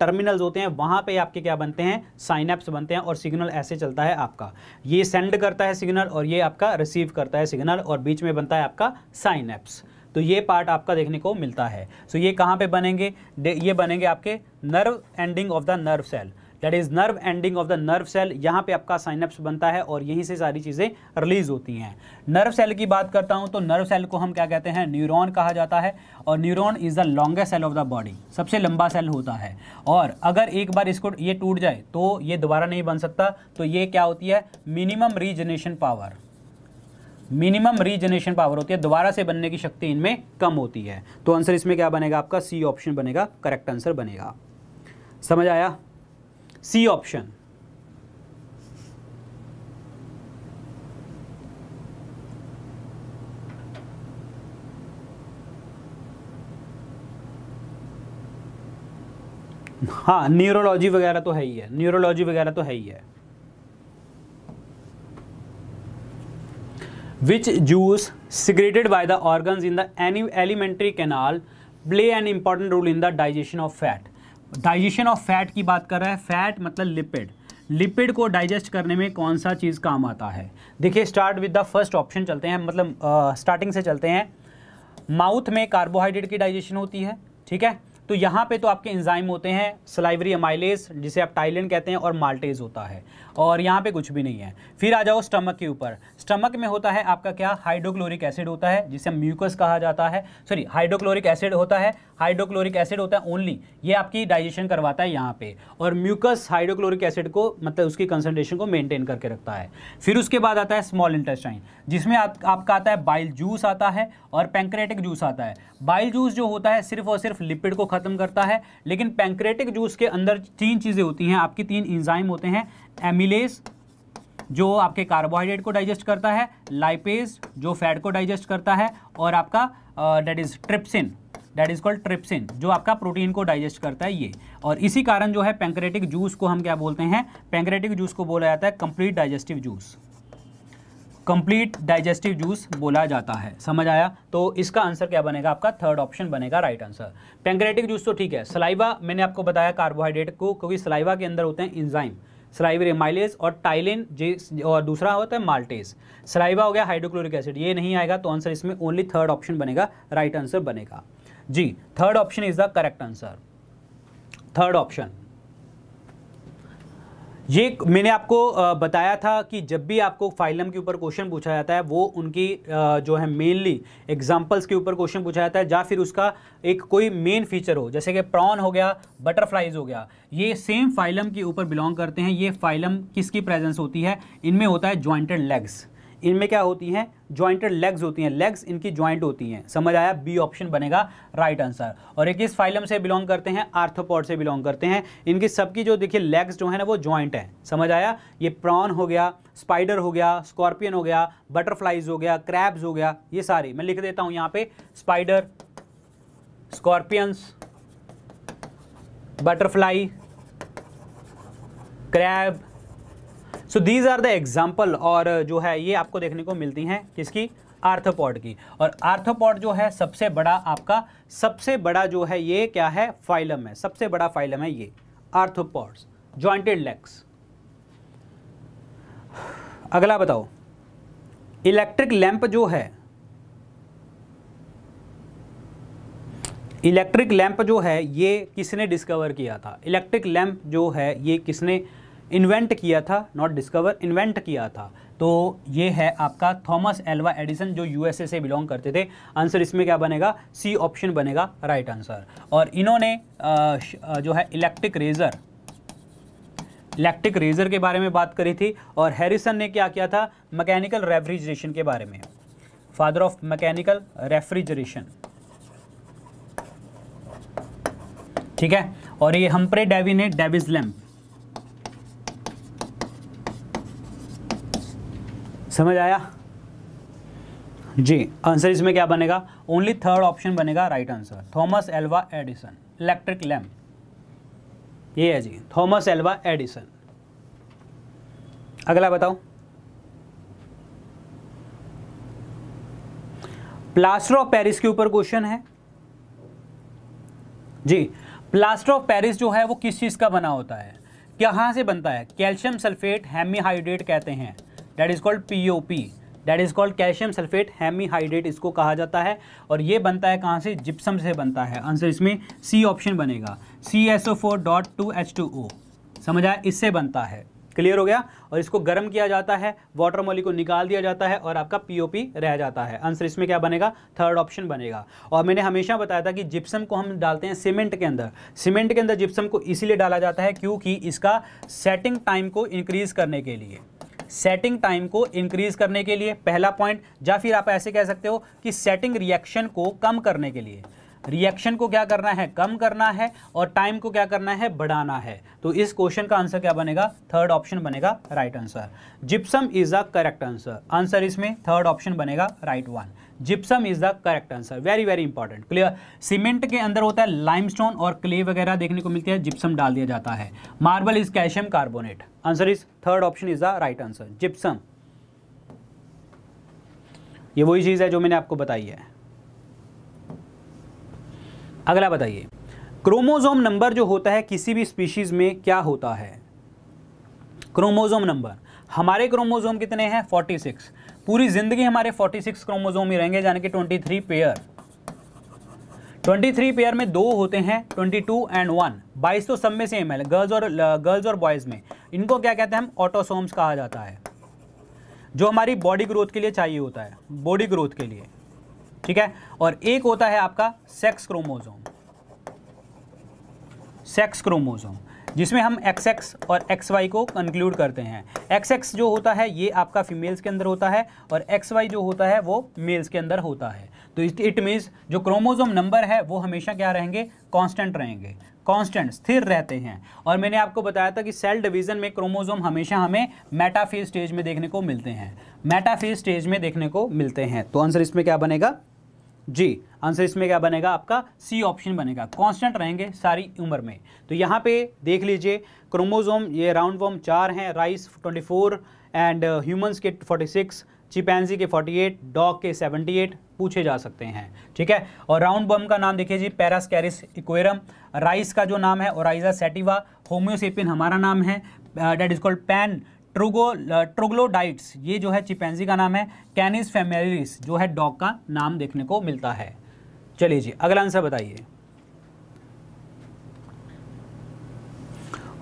टर्मिनल्स होते हैं वहाँ पे आपके क्या बनते हैं साइनेप्स बनते हैं और सिग्नल ऐसे चलता है आपका ये सेंड करता है सिग्नल और ये आपका रिसीव करता है सिग्नल और बीच में बनता है आपका साइनेप्स तो ये पार्ट आपका देखने को मिलता है सो so ये कहाँ पे बनेंगे ये बनेंगे आपके nerve ending of the nerve cell that is nerve ending of the nerve cell यहाँ पे आपका साइनअप्स बनता है और यहीं से सारी चीज़ें रिलीज होती हैं नर्व सेल की बात करता हूँ तो नर्व सेल को हम क्या कहते हैं न्यूरोन कहा जाता है और neuron is the longest cell of the body सबसे लंबा सेल होता है और अगर एक बार इसको ये टूट जाए तो ये दोबारा नहीं बन सकता तो ये क्या होती है minimum regeneration power minimum regeneration power होती है दोबारा से बनने की शक्ति इनमें कम होती है तो आंसर इसमें क्या बनेगा आपका सी ऑप्शन बनेगा करेक्ट आंसर बनेगा समझ आया सी ऑप्शन हाँ न्यूरोलॉजी वगैरह तो है ही है न्यूरोलॉजी वगैरह तो है ही है which juice secreted by the organ in the any alimentary canal play an important role in the digestion of fat digestion of fat की बात कर रहा है फैट मतलब लिपिड लिपिड को डाइजेस्ट करने में कौन सा चीज़ काम आता है देखिए start with the first option चलते हैं मतलब स्टार्टिंग uh, से चलते हैं माउथ में कार्बोहाइड्रेट की डाइजेशन होती है ठीक है तो यहाँ पे तो आपके एंजाइम होते हैं सलाइवरी अमाइलेज जिसे आप टाइलिन कहते हैं और माल्टेज होता है और यहाँ पे कुछ भी नहीं है फिर आ जाओ स्टमक के ऊपर स्टमक में होता है आपका क्या हाइड्रोक्लोरिक एसिड होता है जिसे म्यूकस कहा जाता है सॉरी हाइड्रोक्लोरिक एसिड होता है हाइड्रोक्लोरिक एसिड होता है ओनली ये आपकी डाइजेशन करवाता है यहाँ पे और म्यूकस हाइड्रोक्लोरिक एसिड को मतलब उसकी कंसनट्रेशन को मेनटेन करके रखता है फिर उसके बाद आता है स्मॉल इंटेस्टाइन जिसमें आप, आपका आता है बाइल जूस आता है और पैंक्रेटिक जूस आता है बाइल जूस जो होता है सिर्फ और सिर्फ लिपिड को ख़त्म करता है लेकिन पैंक्रेटिक जूस के अंदर तीन चीज़ें होती हैं आपकी तीन इंजाइम होते हैं एमिलेस जो आपके कार्बोहाइड्रेट को डाइजेस्ट करता है लाइपेज जो फैट को डाइजेस्ट करता है और आपका that is trypsin that is called trypsin जो आपका प्रोटीन को डाइजेस्ट करता है ये और इसी कारण जो है पेंक्रेटिक जूस को हम क्या बोलते हैं पेंक्रेटिक जूस को बोला जाता है complete digestive juice complete digestive juice बोला जाता है समझ आया तो इसका आंसर क्या बनेगा आपका थर्ड ऑप्शन बनेगा राइट आंसर पेंक्रेटिक जूस तो ठीक है सलाइवा मैंने आपको बताया कार्बोहाइड्रेट को क्योंकि सलाइवा के अंदर होते हैं इंजाइम सलाइवरी माइलेज और टाइलिन जी और दूसरा होता है माल्टेज सलाइवा हो गया हाइड्रोक्लोरिक एसिड ये नहीं आएगा तो आंसर इसमें ओनली थर्ड ऑप्शन बनेगा राइट right आंसर बनेगा जी third option is the correct answer third option ये मैंने आपको बताया था कि जब भी आपको फाइलम के ऊपर क्वेश्चन पूछा जाता है वो उनकी जो है मेनली एग्जांपल्स के ऊपर क्वेश्चन पूछा जाता है या फिर उसका एक कोई मेन फीचर हो जैसे कि प्रॉन हो गया बटरफ्लाइज हो गया ये सेम फाइलम के ऊपर बिलोंग करते हैं ये फाइलम किसकी प्रेजेंस होती है इनमें होता है ज्वाइंटेड लेग्स इनमें क्या होती हैं ज्वाइंटेड लेग्स होती हैं लेग्स इनकी ज्वाइंट होती हैं समझ आया बी ऑप्शन बनेगा राइट right आंसर और ये किस फाइलम से बिलोंग करते हैं आर्थोपॉड से बिलोंग करते हैं इनकी सबकी जो देखिए लेग्स जो है ना वो ज्वाइंट हैं समझ आया ये प्रॉन हो गया स्पाइडर हो गया स्कॉर्पियन हो गया बटरफ्लाइज हो गया क्रैब्स हो गया ये सारे मैं लिख देता हूँ यहाँ पे spider scorpions butterfly crab so these are the example और uh, जो है ये आपको देखने को मिलती हैं किसकी आर्थोपॉड की और आर्थोपॉड जो है सबसे बड़ा आपका सबसे बड़ा जो है ये क्या है फाइलम है सबसे बड़ा फाइलम है ये आर्थोपॉड्स जॉइंटेड लेग्स अगला बताओ इलेक्ट्रिक लैंप जो है इलेक्ट्रिक लैंप जो है ये किसने डिस्कवर किया था इलेक्ट्रिक लैंप जो है ये किसने इन्वेंट किया था नॉट डिस्कवर इन्वेंट किया था तो ये है आपका थॉमस एल्वा एडिसन जो यूएसए से बिलोंग करते थे आंसर इसमें क्या बनेगा सी ऑप्शन बनेगा राइट right आंसर और इन्होंने जो है इलेक्ट्रिक रेजर इलेक्ट्रिक रेजर के बारे में बात करी थी और हैरिसन ने क्या किया था मैकेनिकल रेफ्रिजरेशन के बारे में फादर ऑफ मैकेनिकल रेफ्रिजरेशन ठीक है और ये हम्प्रे डेवी ने डेविज लैम्प समझ आया जी आंसर इसमें क्या बनेगा ओनली थर्ड ऑप्शन बनेगा right answer Thomas Alva Edison electric lamp ये है जी थॉमस एल्वा एडिसन अगला बताओ प्लास्टर ऑफ पेरिस के ऊपर क्वेश्चन है जी प्लास्टर ऑफ पेरिस जो है वो किस चीज़ का बना होता है कहां से बनता है कैल्शियम सल्फेट हेमीहाइड्रेट कहते हैं that is called P O P that is called calcium sulphate hemihydrate इसको कहा जाता है और ये बनता है कहाँ से जिप्सम से बनता है आंसर इसमें सी ऑप्शन बनेगा C S O four dot two H two O समझ आया इससे बनता है क्लियर हो गया और इसको गर्म किया जाता है वाटर मॉली को निकाल दिया जाता है और आपका पीओपी रह जाता है आंसर इसमें क्या बनेगा थर्ड ऑप्शन बनेगा और मैंने हमेशा बताया था कि जिप्सम को हम डालते हैं सीमेंट के अंदर सीमेंट के अंदर जिप्सम को इसीलिए डाला जाता है क्योंकि इसका सेटिंग टाइम को इंक्रीज़ करने के लिए सेटिंग टाइम को इंक्रीज करने के लिए पहला पॉइंट या फिर आप ऐसे कह सकते हो कि सेटिंग रिएक्शन को कम करने के लिए रिएक्शन को क्या करना है कम करना है और टाइम को क्या करना है बढ़ाना है तो इस क्वेश्चन का आंसर क्या बनेगा थर्ड ऑप्शन बनेगा right answer gypsum is a correct answer answer इसमें थर्ड ऑप्शन बनेगा right one gypsum is the correct answer very very important clear cement के अंदर होता है लाइमस्टोन और क्ले वगैरह देखने को मिलती है जिप्सम डाल दिया जाता है marble is calcium carbonate answer is third option is the right answer gypsum ये वही चीज़ है जो मैंने आपको बताई है अगला बताइए क्रोमोजोम नंबर जो होता है किसी भी स्पीशीज़ में क्या होता है क्रोमोजोम नंबर हमारे क्रोमोजोम कितने हैं 46 पूरी जिंदगी हमारे 46 सिक्स क्रोमोजोम ही रहेंगे यानी कि 23 पेयर थ्री पेयर में दो होते हैं 22 एंड वन बाईस तो सब में सेम है गर्ल्स और गर्ल्स और बॉयज़ में इनको क्या कहते हैं हम ऑटोसोम्स कहा जाता है जो हमारी बॉडी ग्रोथ के लिए चाहिए होता है बॉडी ग्रोथ के लिए ठीक है और एक होता है आपका सेक्स क्रोमोजोम सेक्स क्रोमोजोम जिसमें हम एक्स एक्स और एक्स वाई को कंक्लूड करते हैं एक्स एक्स जो होता है ये आपका फीमेल्स के अंदर होता है और एक्स वाई जो होता है वो मेल्स के अंदर होता है तो इट मीन्स जो क्रोमोजोम नंबर है वो हमेशा क्या रहेंगे कॉन्स्टेंट रहेंगे कॉन्स्टेंट स्थिर रहते हैं और मैंने आपको बताया था कि सेल डिवीजन में क्रोमोजोम हमेशा हमें मेटाफेज स्टेज में देखने को मिलते हैं मेटाफेज स्टेज में देखने को मिलते हैं तो आंसर इसमें क्या बनेगा जी आंसर इसमें क्या बनेगा आपका सी ऑप्शन बनेगा कांस्टेंट रहेंगे सारी उम्र में तो यहाँ पे देख लीजिए क्रोमोजोम ये राउंड वॉम चार हैं राइस 24 एंड ह्यूमंस के 46 चिपैंजी के 48 डॉग के 78 पूछे जा सकते हैं ठीक है और राउंड बम का नाम देखिए जी पैरास्कैरिस इक्वेरम राइस का जो नाम है ओराइजा सेटिवा होम्योसेपिन हमारा नाम है डेट इज कॉल्ड पैन ट्रोगो ट्रोग्लोडाइट्स ये जो है चिपेंजी का नाम है कैनिस फेमेरिस जो है डॉग का नाम देखने को मिलता है चलिए जी अगला आंसर बताइए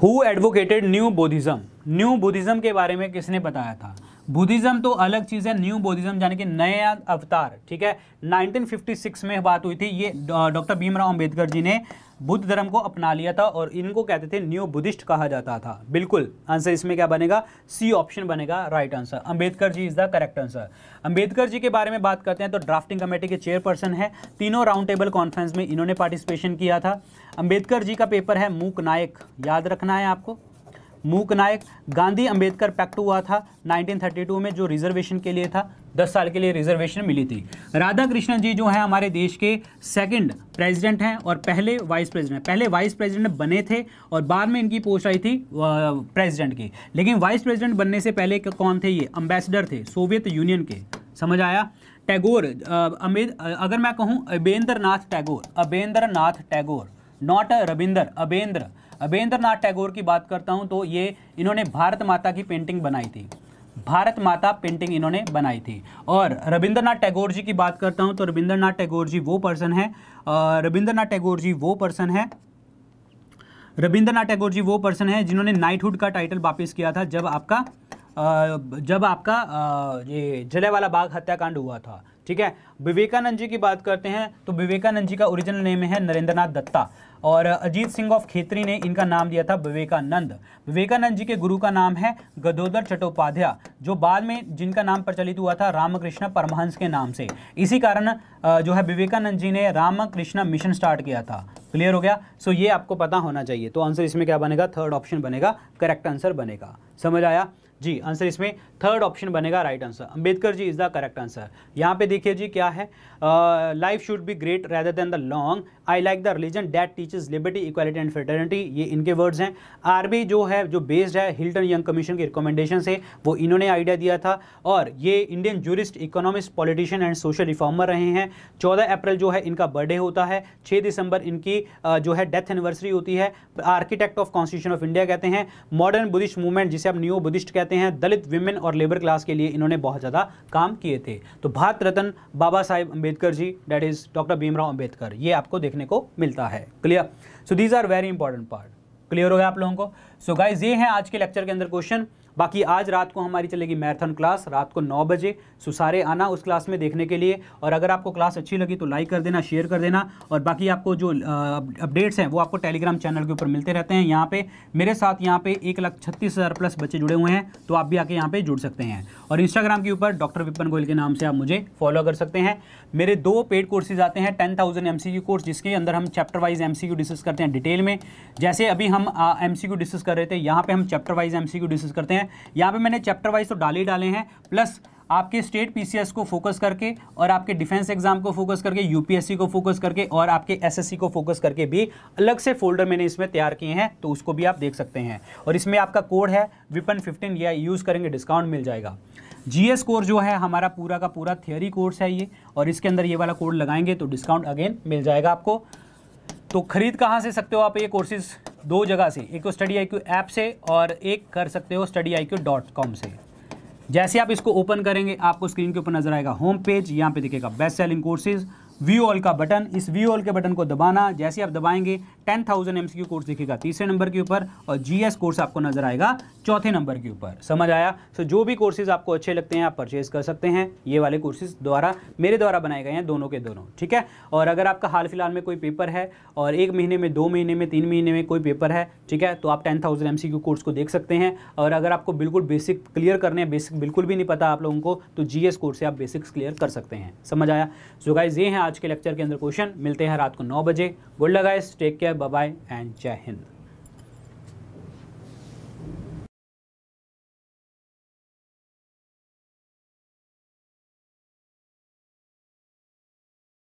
who advocated new Buddhism new Buddhism के बारे में किसने बताया था बुद्धिज्म तो अलग चीज़ है न्यू बुद्धिज्म यानी कि नया अवतार ठीक है 1956 में बात हुई थी ये डॉक्टर भीमराव अंबेडकर जी ने बुद्ध धर्म को अपना लिया था और इनको कहते थे न्यू बुद्धिस्ट कहा जाता था बिल्कुल आंसर इसमें क्या बनेगा सी ऑप्शन बनेगा right answer Ambedkar ji is the correct answer Ambedkar ji के बारे में बात करते हैं तो ड्राफ्टिंग कमेटी के चेयरपर्सन है तीनों राउंड टेबल कॉन्फ्रेंस में इन्होंने पार्टिसिपेशन किया था अंबेडकर जी का पेपर है मूक नायक याद रखना है आपको मूक नायक गांधी अंबेडकर पैक्ट हुआ था 1932 में जो रिजर्वेशन के लिए था 10 साल के लिए रिजर्वेशन मिली थी राधा कृष्णन जी जो है हमारे देश के सेकंड प्रेसिडेंट हैं और पहले वाइस प्रेसिडेंट पहले वाइस प्रेसिडेंट बने थे और बाद में इनकी पोस्ट आई थी प्रेसिडेंट की लेकिन वाइस प्रेसिडेंट बनने से पहले कौन थे ये अम्बेसडर थे सोवियत यूनियन के समझ आया टैगोर अमित अगर मैं कहूँ Abanindranath Tagore Abanindranath Tagore not Rabindra Abanindra Abanindranath Tagore की बात करता हूँ तो ये इन्होंने भारत माता की पेंटिंग बनाई थी भारत माता पेंटिंग इन्होंने बनाई थी और रविंद्रनाथ टैगोर जी की बात करता हूँ तो रविंद्रनाथ टैगोर जी वो पर्सन है रविंद्रनाथ टैगोर जी वो पर्सन है रविंद्रनाथ टैगोर जी वो पर्सन है जिन्होंने नाइटहुड का टाइटल वापस किया था जब आपका जब आपका ये जलेवाला बाग हत्याकांड हुआ था ठीक है विवेकानंद जी की बात करते हैं तो विवेकानंद जी का ओरिजिनल नेम है नरेंद्रनाथ दत्ता और अजीत सिंह ऑफ खेतरी ने इनका नाम दिया था विवेकानंद विवेकानंद जी के गुरु का नाम है गदोदर चट्टोपाध्याय जो बाद में जिनका नाम प्रचलित हुआ था रामकृष्ण परमहंस के नाम से इसी कारण जो है विवेकानंद जी ने रामकृष्ण मिशन स्टार्ट किया था क्लियर हो गया सो ये आपको पता होना चाहिए तो आंसर इसमें क्या बनेगा थर्ड ऑप्शन बनेगा करेक्ट आंसर बनेगा समझ आया जी आंसर इसमें थर्ड ऑप्शन बनेगा right answer Ambedkar ji is the correct answer यहाँ पे देखिए जी क्या है life should be great rather than the long I like the religion that teaches liberty equality and fraternity ये इनके वर्ड्स हैं आरबी जो है जो बेस्ड है हिल्टन यंग कमीशन के रिकमेंडेशन से वो इन्होंने आइडिया दिया था और ये Indian jurist economist politician and social reformer रहे हैं चौदह अप्रैल जो है इनका बर्थडे होता है छः दिसंबर इनकी uh, जो है डेथ एनिवर्सरी होती है architect of constitution of India कहते हैं मॉडर्न बुद्धिस्ट मूवमेंट जिसे आप न्यू बुद्धिस्ट कहते हैं दलित विमेन और लेबर क्लास के लिए इन्होंने बहुत ज़्यादा काम किए थे तो Bharat Ratna Babasaheb Ambedkar ji that is doctor Bhimrao Ambedkar ये आपको देखने को मिलता है clear so these are very important part clear हो गया आप लोगों को सो so गाइज ये हैं आज के लेक्चर के अंदर क्वेश्चन बाकी आज रात को हमारी चलेगी मैराथन क्लास रात को नौ बजे सुसारे आना उस क्लास में देखने के लिए और अगर आपको क्लास अच्छी लगी तो लाइक कर देना शेयर कर देना और बाकी आपको जो अपडेट्स हैं वो आपको टेलीग्राम चैनल के ऊपर मिलते रहते हैं यहाँ पे मेरे साथ यहाँ पे एक लाख छत्तीस हज़ार प्लस बच्चे जुड़े हुए हैं तो आप भी आके यहाँ पे जुड़ सकते हैं और इंस्टाग्राम के ऊपर डॉक्टर विपन गोयल के नाम से आप मुझे फॉलो कर सकते हैं मेरे दो पेड कोर्सेज आते हैं ten thousand M C course जिसके अंदर हम chapter wise M C discuss करते हैं डिटेल में जैसे अभी हम एम सी डिस्कस कर रहे थे यहाँ पर हम chapter wise M C discuss करते हैं है यहाँ पे मैंने चैप्टर वाइज तो डाले ही डाले हैं प्लस आपके स्टेट पीसीएस को फोकस करके और आपके डिफेंस एग्जाम को फोकस करके यूपीएससी को फोकस करके और आपके एसएससी को फोकस करके भी अलग से फोल्डर मैंने इसमें तैयार किए हैं तो उसको भी आप देख सकते हैं और इसमें आपका कोड है विपन फिफ्टीन या यूज़ करेंगे डिस्काउंट मिल जाएगा जीएस कोर्स जो है हमारा पूरा का पूरा थियोरी कोर्स है ये और इसके अंदर ये वाला कोड लगाएंगे तो डिस्काउंट अगेन मिल जाएगा आपको तो खरीद कहाँ से सकते हो आप ये कोर्सेज़ दो जगह से एक तो स्टडी आई क्यू ऐप से और एक कर सकते हो study I Q dot com से जैसे आप इसको ओपन करेंगे आपको स्क्रीन के ऊपर नजर आएगा होम पेज यहाँ पे दिखेगा best selling courses view all का बटन इस वी ऑल के बटन को दबाना जैसे आप दबाएंगे टेन थाउजेंड एम कोर्स दिखेगा तीसरे नंबर के ऊपर और जीएस कोर्स आपको नजर आएगा चौथे नंबर के ऊपर समझ आया सो जो भी कोर्सेज आपको अच्छे लगते हैं आप परचेज कर सकते हैं ये वाले कोर्सेज द्वारा मेरे द्वारा बनाए गए हैं दोनों के दोनों ठीक है और अगर आपका हाल फिलहाल में कोई पेपर है और एक महीने में दो महीने में तीन महीने में कोई पेपर है ठीक है तो आप टेन थाउजेंड एम कोर्स को देख सकते हैं और अगर आपको बिल्कुल बेसिक क्लियर करने हैं बेसिक बिल्कुल भी नहीं पता आप लोगों को तो जी कोर्स से आप बेसिक्स क्लियर कर सकते हैं समझ आया सो गाइज ये हैं आज के लेक्चर के अंदर क्वेश्चन मिलते हैं रात को नौ बजे गुड लगाइस टेक केयर बाय एंड जय हिंद